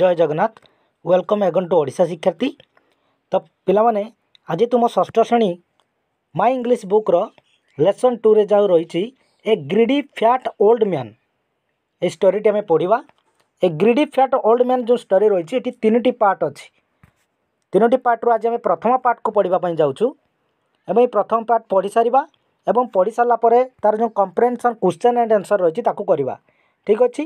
Joy Jagannath welcome again to Odisha ଶିକ୍ଷାର୍ଥୀ ତ ପିଲାମାନେ ଆଜି ତୁମ ଷଷ୍ଠ ଶ୍ରେଣୀ ମାଇ ଇଂଲିଶ ବୁକ୍ର ଲେସନ୍ ଟୁରେ ଯାଉ ରହିଛି a greedy fat old man এই ଷ୍ଟୋରିଟି ଆମେ ପଢ଼ିବା a greedy fat old man ଯେଉଁ ଷ୍ଟୋରି ରହିଛି ଏଠି ତିନୋଟି ପାର୍ଟ ଅଛି ତିନୋଟି ପାର୍ଟରୁ ଆଜି ଆମେ ପ୍ରଥମ ପାର୍ଟକୁ ପଢ଼ିବା ପାଇଁ ଯାଉଛୁ ଏବଂ ଏଇ ପ୍ରଥମ ପାର୍ଟ ପଢ଼ି ସାରିବା ଏବଂ ପଢ଼ି ସାରିଲା ପରେ ତା'ର ଯେଉଁ କମ୍ପ୍ରେନ୍ସନ୍ କ୍ୱେଶ୍ଚନ୍ ଆଣ୍ଡ ଆନ୍ସର୍ ରହିଛି ତାକୁ କରିବା ଠିକ୍ ଅଛି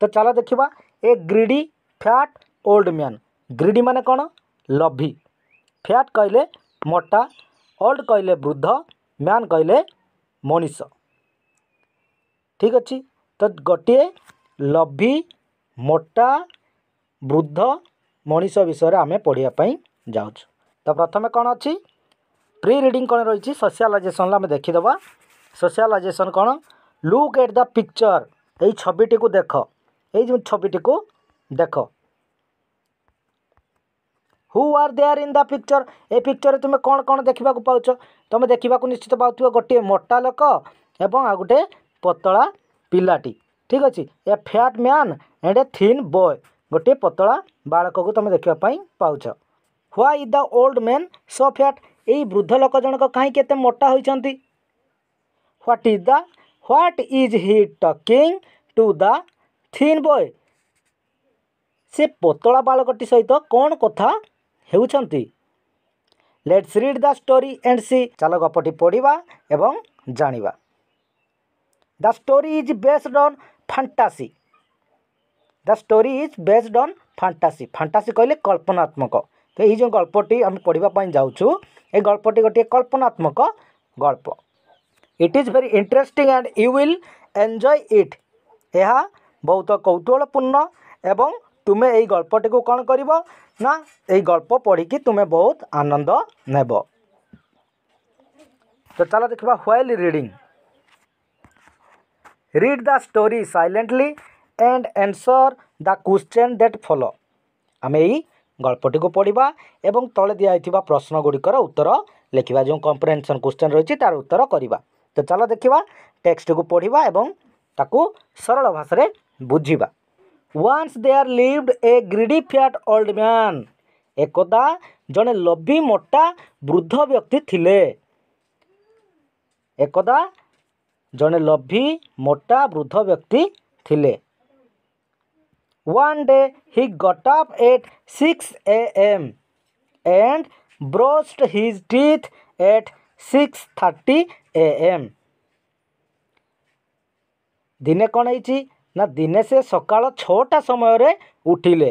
ତ ଚାଲ ଦେଖିବା a greedy fat old man greedy ମାନେ କ'ଣ ଲୋଭି ଫ୍ୟାଟ୍ କହିଲେ ମୋଟା ଓଲ୍ଡ କହିଲେ ବୃଦ୍ଧ ମ୍ୟାନ୍ କହିଲେ ମଣିଷ ଠିକ୍ ଅଛି ତ ଗୋଟିଏ ଲୋଭି ମୋଟା ବୃଦ୍ଧ ମଣିଷ ବିଷୟରେ ଆମେ ପଢ଼ିବା ପାଇଁ ଯାଉଛୁ ତ ପ୍ରଥମେ କ'ଣ ଅଛି ପ୍ରି ରିଡ଼ିଂ କ'ଣ ରହିଛି ସୋସିଆଲାଇଜେସନ୍ରେ ଆମେ ଦେଖିଦେବା ସୋସିଆଲାଇଜେସନ୍ କ'ଣ ଲୁକ୍ ଏଟ୍ ଦ ପିକ୍ଚର୍ ଏଇ ଛବିଟିକୁ ଦେଖ ଏଇ ଯେଉଁ ଛବିଟିକୁ ଦେଖ who are there in the picture ଏ ପିକ୍ଚର୍ରେ ତୁମେ କ'ଣ କ'ଣ ଦେଖିବାକୁ ପାଉଛ ତୁମେ ଦେଖିବାକୁ ନିଶ୍ଚିତ ପାଉଥିବ ଗୋଟିଏ ମୋଟା ଲୋକ ଏବଂ ଆଉ ଗୋଟେ ପତଳା ପିଲାଟି ଠିକ୍ ଅଛି a fat man and a thin boy ଗୋଟିଏ ପତଳା ବାଳକକୁ ତୁମେ ଦେଖିବା ପାଇଁ ପାଉଛ why the old man so fat ଏଇ ବୃଦ୍ଧ ଲୋକ ଜଣକ କାହିଁକି ଏତେ ମୋଟା ହୋଇଛନ୍ତି what is the what is he talking to the thin boy ସେ ପତଳା ବାଳକଟି ସହିତ କ'ଣ କଥା ହେଉଛନ୍ତି let's read the story and see ଚାଲ ଗପଟି ପଢ଼ିବା ଏବଂ ଜାଣିବା the story is based on fantasy the story is based on fantasy fantasy କହିଲେ କଳ୍ପନାତ୍ମକ ତ ଏଇ ଯେଉଁ ଗଳ୍ପଟି ଆମେ ପଢ଼ିବା ପାଇଁ ଯାଉଛୁ ଏ ଗଳ୍ପଟି ଗୋଟିଏ କଳ୍ପନାତ୍ମକ ଗଳ୍ପ it is very interesting and you will enjoy it ଏହା ବହୁତ କୌତୁହଳପୂର୍ଣ୍ଣ ଏବଂ ତୁମେ ଏଇ ଗଳ୍ପଟିକୁ କ'ଣ କରିବ ନା ଏଇ ଗଳ୍ପ ପଢ଼ିକି ତୁମେ ବହୁତ ଆନନ୍ଦ ନେବ ତ ଚାଲ ଦେଖିବା while reading read the story silently and answer the question that follow ଆମେ ଏଇ ଗଳ୍ପଟିକୁ ପଢ଼ିବା ଏବଂ ତଳେ ଦିଆହେଇଥିବା ପ୍ରଶ୍ନ ଗୁଡ଼ିକର ଉତ୍ତର ଲେଖିବା ଯେଉଁ କମ୍ପ୍ରେନ୍ସନ୍ କ୍ୱେଶ୍ଚେନ୍ ରହିଛି ତା'ର ଉତ୍ତର କରିବା ତ ଚାଲ ଦେଖିବା ଟେକ୍ସଟକୁ ପଢ଼ିବା ଏବଂ ତାକୁ ସରଳ ଭାଷାରେ ବୁଝିବା once there lived a greedy fat old man ଏକଦା ଜଣେ ଲୋଭୀ ମୋଟା ବୃଦ୍ଧ ବ୍ୟକ୍ତି ଥିଲେ ଏକଦା ଜଣେ ଲୋଭୀ ମୋଟା ବୃଦ୍ଧ ବ୍ୟକ୍ତି ଥିଲେ one day he got up at six A M and brushed his teeth at six thirty A M ଦିନେ କ'ଣ ହେଇଛି ନା ଦିନେ ସେ ସକାଳ ଛଅଟା ସମୟରେ ଉଠିଲେ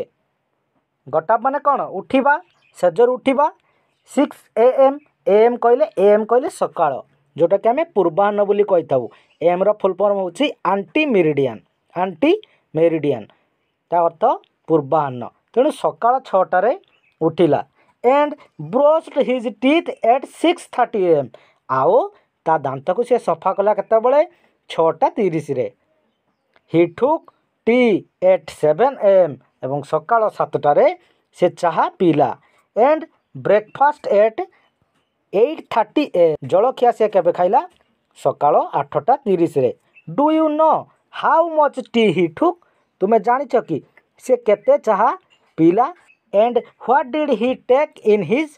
ଗଟା ମାନେ କ'ଣ ଉଠିବା ସେଜରୁ ଉଠିବା six A M A M କହିଲେ ଏ ଏମ୍ କହିଲେ ସକାଳ ଯେଉଁଟାକି ଆମେ ପୂର୍ବାହ୍ନ ବୋଲି କହିଥାଉ ଏମ୍ର ଫୁଲ୍ ଫର୍ମ ହେଉଛି ଆଣ୍ଟି ମେରିଡ଼ିଆନ୍ ଆଣ୍ଟି ମେରିଡ଼ିଆନ୍ ତା ଅର୍ଥ ପୂର୍ବାହ୍ନ ତେଣୁ ସକାଳ ଛଅଟାରେ ଉଠିଲା and brushed his teeth at six thirty A M ଆଉ ତା ଦାନ୍ତକୁ ସେ ସଫା କଲା କେତେବେଳେ ଛଅଟା ତିରିଶରେ he took tea at seven A M ଏବଂ ସକାଳ ସାତଟାରେ ସେ ଚାହା ପିଇଲା and breakfast at eight thirty A ଜଳଖିଆ ସେ କେବେ ଖାଇଲା ସକାଳ ଆଠଟା ତିରିଶରେ do you know how much tea he ଠୁକ୍ ତୁମେ ଜାଣିଛ କି ସେ କେତେ ଚାହା ପିଇଲା and what did he take in his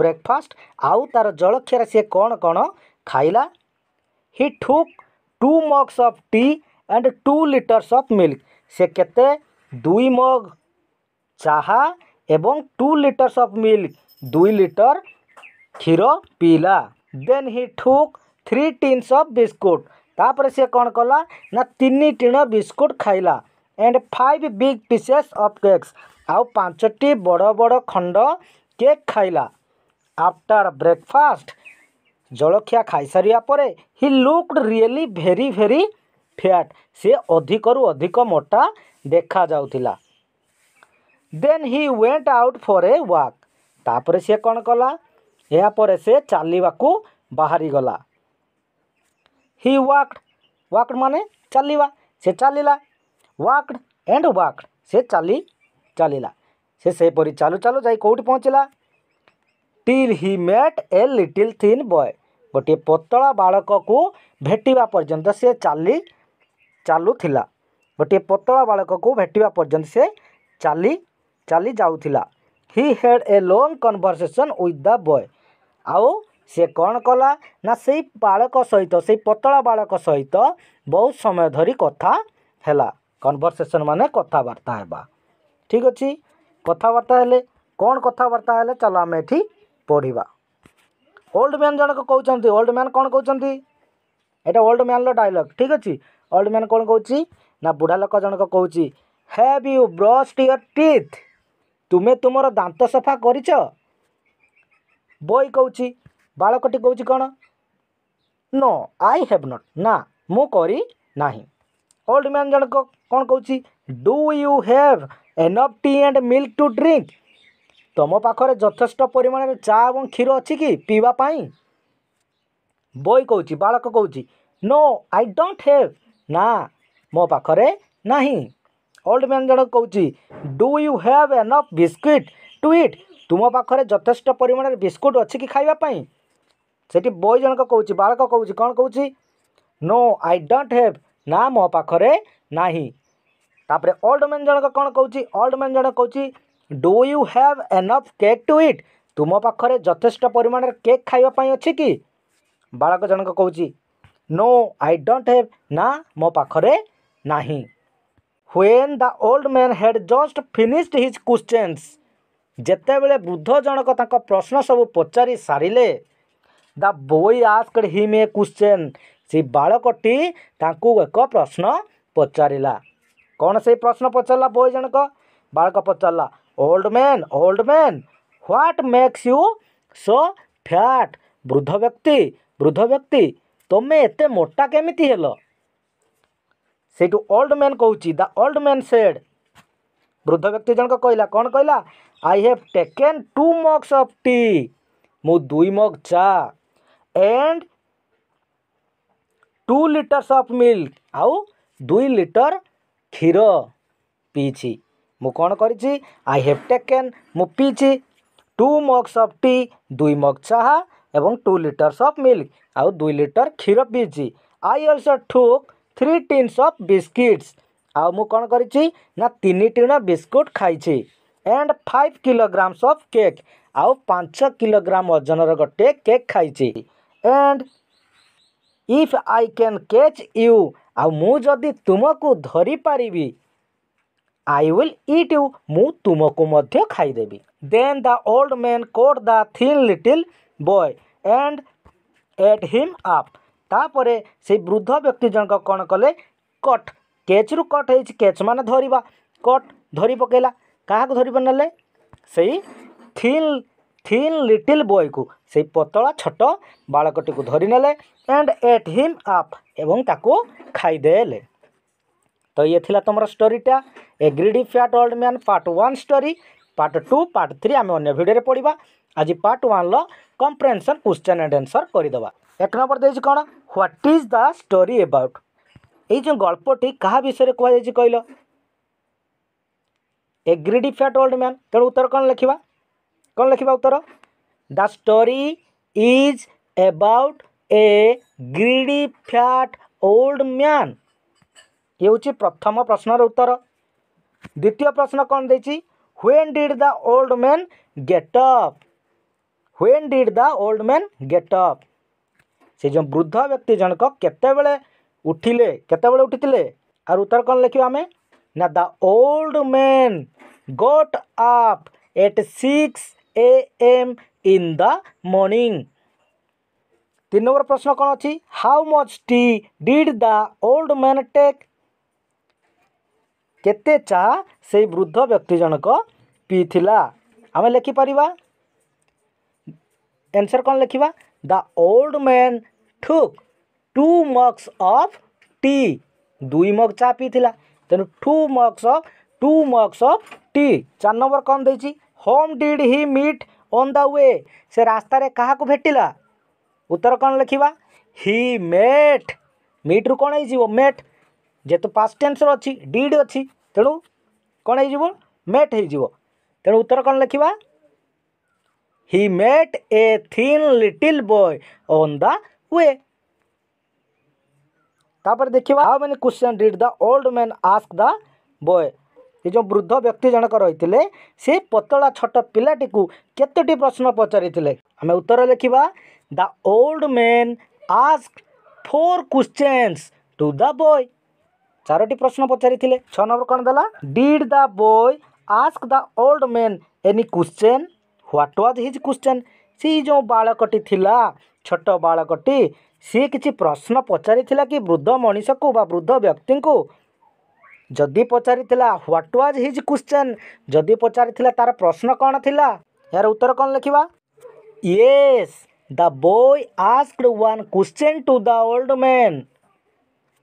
breakfast ଆଉ ତା'ର ଜଳଖିଆରେ ସେ କ'ଣ କ'ଣ ଖାଇଲା he took two mugs of tea and two litres of milk से केते दुई मग चाहा एवं टू लिटर्स अफ मिल्क दुई लिटर क्षीर पीला देन ही ठुक थ्री टीन्स अफ बिस्कुट तापर से कौन कला ना तीन टीण बिस्कुट खाइला and five big pieces of cakes आँचटी बड़ बड़ खंड केक् खाइला आफ्टर ब्रेकफास्ट जलखिया खाई सारे पर he looked really very very fat से अधिक रु अधिक मोटा देखा जाऊला then he went out for a walk सी कौन कला यापर से चलवाक बाहरी गला हि वाक्ड वाक्ड माने चलवा से चलला वाक्ड एंड वाक्ड से चली चलला से सेपर चलु चलु जा कौटी पहुँचला till he met a little thin boy गोटे पतला बालक को भेटा पर्यटन से चली चलुला गोटे पतला बालक को भेटा पर्यटन से चली चली जाऊला हि हेड ए लंग कनभरसेसन उ बय आउ से कौन कला ना से बाक सहित से पतला बाड़क सहित बहुत समय धरी कथा है कनभरसेसन मान कथबार्ता है ठीक अच्छे कथबार्ता हेले कौन कथबार्ता है चल आम ये पढ़वा ओल्ड मैन जनक कौन ओल्ड मैन कौन कौन ये ओल्ड मैन रडलग ठीक अच्छे ଓଲ୍ଡ ମ୍ୟାନ୍ କ'ଣ କହୁଛି ନା ବୁଢ଼ା ଲୋକ ଜଣକ କହୁଛି have you brushed your teeth ତୁମେ ତୁମର ଦାନ୍ତ ସଫା କରିଛ ବଇ କହୁଛି ବାଳକଟି କହୁଛି କ'ଣ ନୋ ଆଇ ହ୍ୟାଭ୍ ନଟ୍ ନା ମୁଁ କରି ନାହିଁ ଓଲ୍ଡ ମ୍ୟାନ୍ ଜଣକ କ'ଣ କହୁଛି do you have enough tea and milk to drink ତୁମ ପାଖରେ ଯଥେଷ୍ଟ ପରିମାଣରେ ଚା ଏବଂ କ୍ଷୀର ଅଛି କି ପିଇବା ପାଇଁ ବଇ କହୁଛି ବାଳକ କହୁଛି ନୋ ଆଇ ଡୋଣ୍ଟ ହେଭ୍ ନା ମୋ ପାଖରେ ନାହିଁ ଓଲ୍ଡ ମ୍ୟାନ୍ ଜଣକ କହୁଛି do you have enough biscuit to eat ତୁମ ପାଖରେ ଯଥେଷ୍ଟ ପରିମାଣରେ ବିସ୍କୁଟ୍ ଅଛି କି ଖାଇବା ପାଇଁ ସେଠି ବୟ ଜଣକ କହୁଛି ବାଳକ କହୁଛି କ'ଣ କହୁଛି ନୋ ଆଇ ଡୋଣ୍ଟ ହ୍ୟାଭ୍ ନା ମୋ ପାଖରେ ନାହିଁ ତାପରେ ଓଲ୍ଡ ମ୍ୟାନ୍ ଜଣକ କ'ଣ କହୁଛି ଓଲ୍ଡ ମ୍ୟାନ୍ ଜଣକ କହୁଛି do you have enough cake to eat ତୁମ ପାଖରେ ଯଥେଷ୍ଟ ପରିମାଣରେ କେକ୍ ଖାଇବା ପାଇଁ ଅଛି କି ବାଳକ ଜଣକ କହୁଛି नो ଆଇ ଡୋଣ୍ଟ ହ୍ୟାଭ୍ ନା ମୋ ପାଖରେ ନାହିଁ when the old man had just finished his questions ଯେତେବେଳେ ବୃଦ୍ଧ ଜଣକ ତାଙ୍କ ପ୍ରଶ୍ନ ସବୁ ପଚାରି ସାରିଲେ ଦ ବୋଇ ଆସ୍କଡ୍ ହିମ୍ ଏ କ୍ୱେଶ୍ଚେନ୍ ସେ ବାଳକଟି ତାଙ୍କୁ ଏକ ପ୍ରଶ୍ନ ପଚାରିଲା କ'ଣ ସେଇ ପ୍ରଶ୍ନ ପଚାରିଲା ବୋଇ ଜଣକ ବାଳକ ପଚାରିଲା old man old man what makes you so fat ବୃଦ୍ଧ ବ୍ୟକ୍ତି ବୃଦ୍ଧ ବ୍ୟକ୍ତି तुम्हें एत मोटा केमी हल सू ओल्ड मैन कह ओल्ड मैन सेड वृद्ध व्यक्ति जनक कहला कौन कहला I have taken two mugs of tea मु दुई मग चा and two litres of milk आउ दुई लिटर क्षीर पीछे मुझ कौन कर आई हाव टेकन मु पीछे टू मग्स अफ टी दुई मग चाह এবং 2 লিটারস অফ মিল্ক আউ 2 লিটার খিরো পিজি I also took 3 tins of biscuits আউ মু কোন করিচি না 3 টিনা বিস্কুট খাইছে এন্ড 5 কিলোগ্রামস অফ কেক আউ 500 কিলোগ্রাম ওজনর গটে কেক খাইছে and if I can catch you আউ মু যদি তুমাকো ধরি পারিবি আই উইল ইট ইউ মু তুমাকো মধ্যে খাই দেবি then the old man caught the thin little boy and ate him up ତାପରେ ସେଇ ବୃଦ୍ଧ ବ୍ୟକ୍ତି ଜଣକ କ'ଣ କଲେ କଟ୍ କେଚ୍ରୁ କଟ୍ ହେଇଛି କେଚ୍ ମାନେ ଧରିବା କଟ୍ ଧରି ପକାଇଲା କାହାକୁ ଧରିବ ନେଲେ ସେଇ ଥିନ୍ ଥିନ୍ ଲିଟିଲ୍ ବୟକୁ ସେଇ ପତଳା ଛୋଟ ବାଳକଟିକୁ ଧରିନେଲେ ଆଣ୍ଡ ଏଟ୍ ହିମ୍ ଅପ୍ ଏବଂ ତାକୁ ଖାଇଦେଲେ ତ ଇଏ ଥିଲା ତୁମର ଷ୍ଟୋରିଟା a greedy fat old man part one story part two part three ଆମେ ଅନ୍ୟ ଭିଡ଼ିଓରେ ପଢ଼ିବା आज part one comprehension question and answer करदे एक नंबर देखिए कौन what is the story about এই যে গল্পটি কাহা বিষয়ে কুহযাই কহিল a greedy fat old man তেমন উত্তর কম লেখা কম লেখা উত্তর the story is about a greedy fat old man ইয়ে হচ্ছে প্রথম প্রশ্নর উত্তর দ্বিতীয় প্রশ্ন কম দিয়েছি when did the old man get up when did the old man get up से जो वृद्ध व्यक्ति जनक उठिले केते उठीते आर उत्तर कौन लिखे आम ना the old man got up at six A M in the morning तीन नंबर प्रश्न कौन अच्छी how much tea did the old man take केते चाह से वृद्ध व्यक्ति जनक पीला आम लिखिपरिया एनसर कौन लिखा the old man took two mugs of tea दुई मग चा पीला तेणु two mugs of two mugs of tea चार नंबर कौन दे whom did he meet on the way से रास्त क्या भेटला उत्तर कौन लिखा हि मेट मीट रु कौन हो मेट जेहेतु पास्ट टेन्स अच्छी डीड अच्छी तेणु कौन हो मेट हो तेणु उत्तर कौन लिखा he met a thin little boy on the way. ତାପରେ ଦେଖିବା ଆଉ ମାନେ question read the old man ask the boy ଏ ଯେଉଁ ବୃଦ୍ଧ ବ୍ୟକ୍ତି ଜଣକ ରହିଥିଲେ ସେ ପତଳା ଛୋଟ ପିଲାଟିକୁ କେତୋଟି ପ୍ରଶ୍ନ ପଚାରିଥିଲେ ଆମେ ଉତ୍ତର ଲେଖିବା the old man ask four questions to the boy ଚାରୋଟି ପ୍ରଶ୍ନ ପଚାରିଥିଲେ ଛଅ ନମ୍ବର କ'ଣ ଦେଲା did the boy ask the old man any question what was his question सी जो बाकटी छोट बाकटी सी कि प्रश्न पचार कि वृद्ध मनीष को वृद्ध व्यक्ति को जदि पचार ह्वाट व्वाज हिज क्वेश्चन जदि पचार तार प्रश्न कौन थी यार उत्तर कौन लिखा ये the boy ask one question to the old man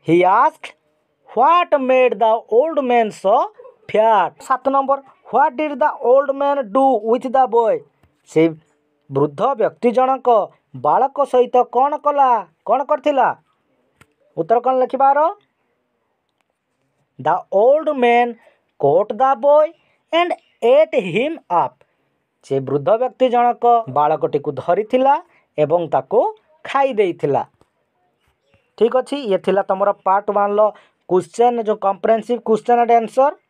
he ask what made the old man so fat सात number what did the old man do with the boy ସେ ବୃଦ୍ଧ ବ୍ୟକ୍ତି ଜଣକ ବାଳକ ସହିତ କ'ଣ କଲା କ'ଣ କରିଥିଲା ଉତ୍ତର କ'ଣ ଲେଖିବାର the old man caught the boy and ate him up ସେ ବୃଦ୍ଧ ବ୍ୟକ୍ତି ଜଣକ ବାଳକଟିକୁ ଧରିଥିଲା ଏବଂ ତାକୁ ଖାଇ ଦେଇଥିଲା ଠିକ୍ ଅଛି ଇଏ ଥିଲା ତୁମର ପାର୍ଟ ୱାନ୍ର କ୍ୱେଶ୍ଚନ୍ ଯେଉଁ କମ୍ପ୍ରେହେନ୍ସିଭ୍ କ୍ୱେଶ୍ଚନ୍ ଆଣ୍ଡ ଆନ୍ସର୍